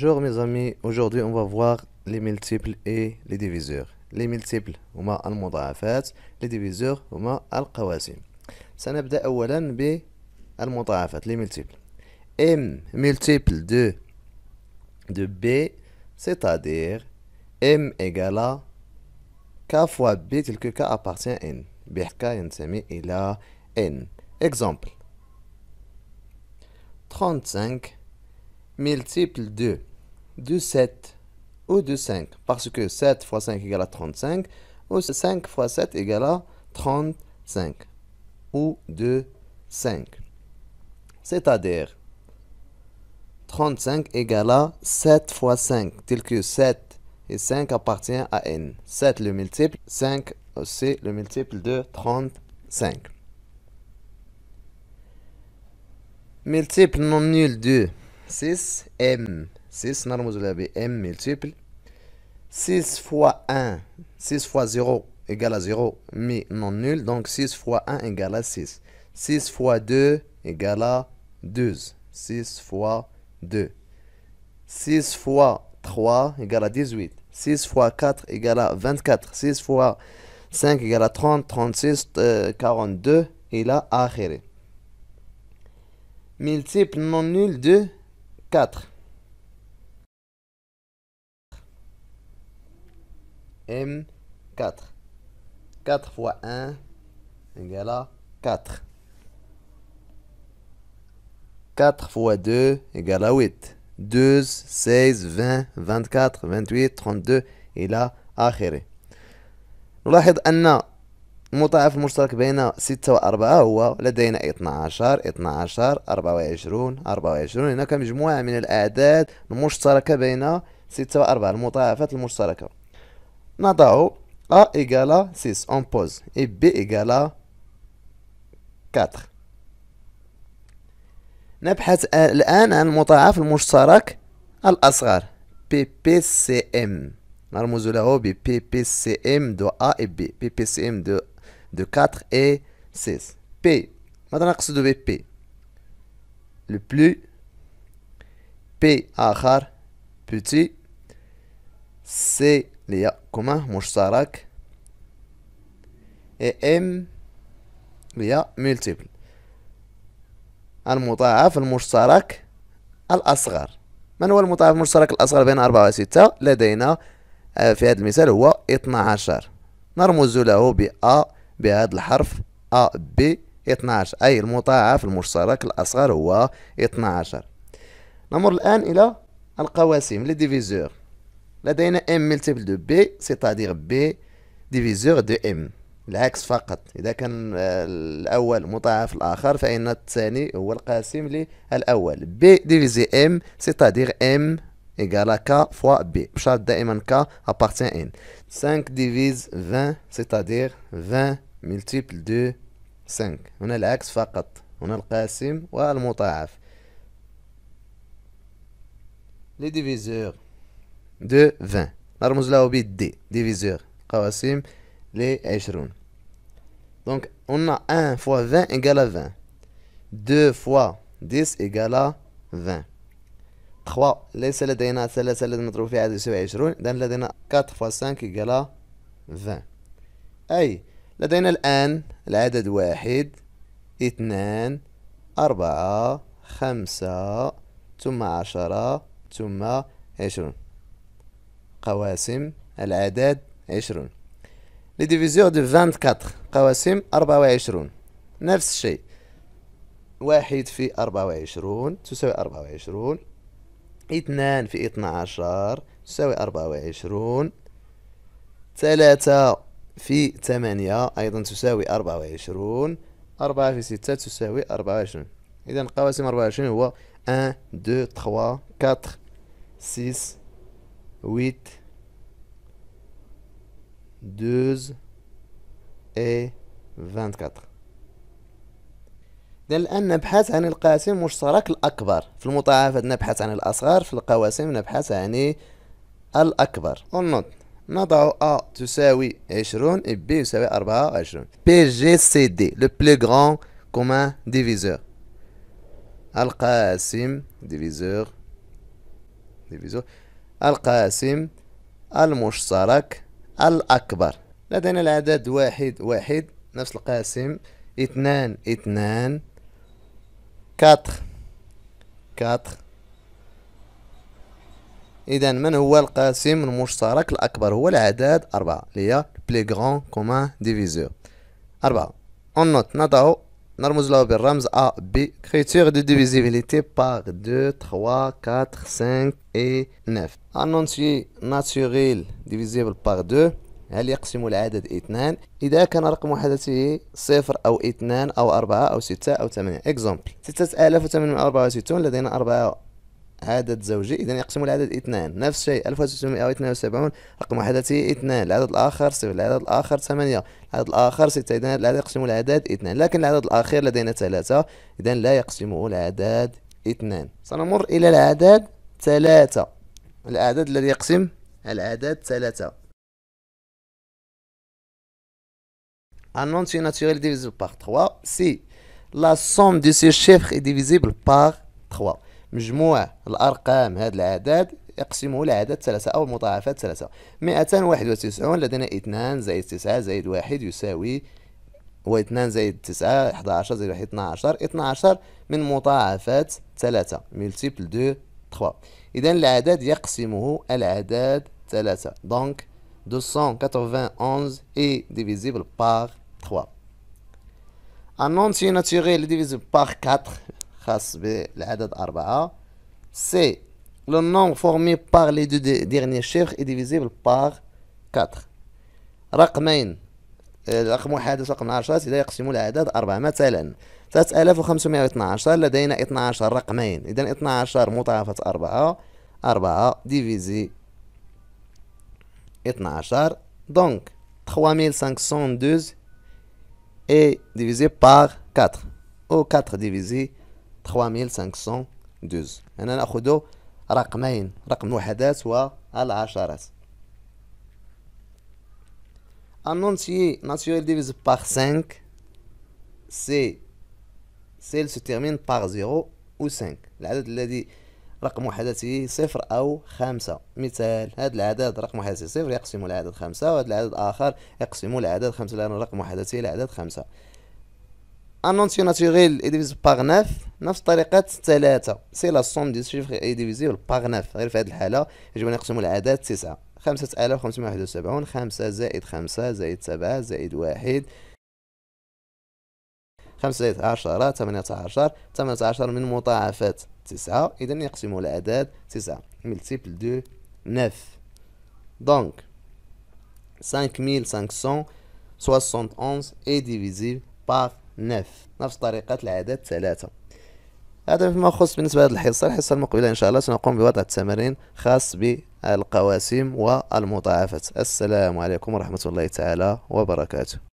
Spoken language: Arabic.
Bonjour mes amis, aujourd'hui on va voir les multiples et les diviseurs. Les multiples al les diviseurs هما القواسم. les multiples. M multiple de de B, c'est-à-dire M égale à K fois B tel que K appartient à N. N. Exemple 35 multiple de de 7 ou de 5. Parce que 7 fois 5 égale à 35. Ou 5 fois 7 égale à 35. Ou de 5. C'est-à-dire 35 égale à 7 fois 5. Tel que 7 et 5 appartient à n. 7 le multiple, 5 aussi euh, le multiple de 35. Multiple non nul de 6m 6, m multiple. 6 fois 1, 6 fois 0 égale à 0, mais non nul. Donc 6 fois 1 égale à 6. 6 fois 2 égale à 12. 6 fois 2. 6 fois 3 égale à 18. 6 fois 4 égale à 24. 6 fois 5 égale à 30. 36, 42. Et là, akhiré. Multiple non nul de 4. M4. 4 fois 1 égale à 4. 4 fois 2 égale à 8. 12, 16, 20, 24, 28, 32 et إلى آخره نلاحظ أن المضاعف المشترك بين ستة و 4 هو لدينا اثنا اثنا عشر، عشر، 12 12 24 24 هناك مجموعة من الأعداد المشتركة بين ستة و 4 المضاعفات المشتركة Nadao A égale à 6, on pause. Et B égale à 4. نبحث الآن عن المضاعف المشترك الأصغر PPCM نرمز له ب PPCM de A et B PPCM de, 4 et 6 P ماذا نقصد ب P le plus P آخر petit C ليأكمه مشترك ام هي ملتيبل المضاعف المشترك الأصغر من هو المضاعف المشترك الأصغر بين 4 و 6 لدينا آه، في هذا المثال هو 12 نرمز له ب ا بهذا الحرف ا ب 12 أي المضاعف المشترك الأصغر هو 12 نمر الآن إلى القواسم لي ديفيزور لدينا m ملتيبل دو بي سيتادير بي ديفيزور دو m العكس فقط إذا كان آه، الأول مضاعف الآخر فإن الثاني هو القاسم للأول بي ديفيزي m سيتادير m égal à k fois b. Chaque diamant k appartient à n. 5 divise 20, c'est-à-dire 20 multiple de 5. هنا العكس فقط. هنا القاسم والمضاعف. Les diviseurs دو فان نرمز له دي ديفيزور قواسم عشرون دونك قلنا ان 1 فان 20 فان دو 20 2 fois 10 تخوا 20 3 ليس لدينا ثلاثة المضروب في عدد يساوي 20 إذا لدينا 4 فوا 5 égale فان 20 أي لدينا الآن العدد واحد اثنان أربعة خمسة ثم عشرة ثم عشرون قواسم العدد عشرون لي ديفيزيور دو فانت كاتر قواسم أربعة وعشرون نفس الشيء واحد في أربعة وعشرون تساوي أربعة وعشرون اثنان في اثنا عشر تساوي أربعة وعشرون ثلاثة في ثمانية أيضا تساوي أربعة وعشرون أربعة في ستة تساوي أربعة وعشرون إذا قواسم أربعة وعشرين هو أن دو تخوا كاتر سيس 8 12 et 24 إذا الآن نبحث عن القاسم المشترك الأكبر في المضاعفات نبحث عن الأصغر في القواسم نبحث عن الأكبر ونض نضع أ تساوي 20 و B يساوي 24 بي جي سي دي، لو بلو غران commun ديفيزور. القاسم ديفيزور ديفيزور. القاسم المشترك الأكبر لدينا العدد واحد واحد نفس القاسم اثنان اثنان كاتخ كاتخ إذا من هو القاسم المشترك الأكبر هو العدد أربعة اللي هي بلي كومان ديفيزور أربعة أون نوت نضعو نرمز له بالرمز A B كريتير دو ديفيزيبيليتي بار 2 3 4 5 اي 9 انونسي ناتوريل ديفيزيبل بار 2 هل يقسم العدد اثنان إذا كان رقم وحدته صفر أو اثنان أو أربعة أو ستة أو ثمانية إكزومبل ستة آلاف لدينا أربعة عدد زوجي إذا يقسم العدد اثنان نفس الشيء 1672 رقم وحدته اثنان العدد الآخر صفر العدد الآخر ثمانية العدد الآخر ستة إذا العدد يقسم العدد اثنان لكن العدد الأخير لدينا ثلاثة إذا لا يقسمه العدد اثنان سنمر إلى العدد ثلاثة العدد الذي يقسم العدد ثلاثة Un entier ديفيزيبل باغ par 3 سي لا سوم دو سي شيفخ est divisible 3. مجموع الأرقام هذا العدد يقسمه لعدد ثلاثة أو مضاعفات ثلاثة مائتان واحد وتسعون لدينا اثنان زائد تسعة زائد واحد يساوي اثنان زائد تسعة احدى عشر زائد واحد اثنى عشر اثنى عشر من مضاعفات ثلاثة ملتيبل دو تخوا إذا العدد يقسمه العدد ثلاثة دونك دوسون كاتوفان أونز إي ديفيزيبل باغ تخوا أنونتي ناتيغيل ديفيزيبل باغ كاتر خاص بالعدد أربعة سي لو نوم فورمي باغ لي دو ديغنييغ شيفخ إي ديفيزيبل باغ كاتخ رقمين رقم واحد رقم عشرة إذا يقسموا العدد أربعة مثلا ثلاثة آلاف و وخمسمائة واثناعشر لدينا اثناعشر رقمين إذا اثناعشر مضاعفة أربعة أربعة ديفيزي اثناعشر دونك تخواميل سانكسون دوز إي ديفيزي باغ كاتخ أو كاتخ ديفيزي 3512 هنا ناخذ رقمين رقم الوحدات والعشرات النونتي ناتيوريل ديفيز بار 5 سي سيل سو تيرمين بار 0 و 5 العدد الذي رقم وحداته صفر أو خمسة مثال هذا العدد رقم وحداته صفر يقسم العدد خمسة وهذا العدد آخر يقسم العدد خمسة لأن رقم وحداته العدد خمسة النونسيو ناتيغيل إديفيز بار 9 نفس طريقة ثلاثة سي لا سوم دي شيفر اي ديفيزيبل باغ نوف غير في هذه الحالة يجب أن نقسم العدد تسعة خمسة آلاف خمسمائة و وسبعون خمسة زائد خمسة زائد سبعة زائد واحد خمسة زائد عشرة ثمانية عشر ثمانية عشر من مضاعفات تسعة إذا نقسمو الأعداد تسعة ملتيبل دو نوف دونك cinq ميل cinq cent soixante onze et divisé par نفس طريقة العدد ثلاثة هذا فيما يخص بالنسبة لهذه الحصة الحصة المقبلة إن شاء الله سنقوم بوضع تمارين خاص بالقواسم والمضاعفات السلام عليكم ورحمة الله تعالى وبركاته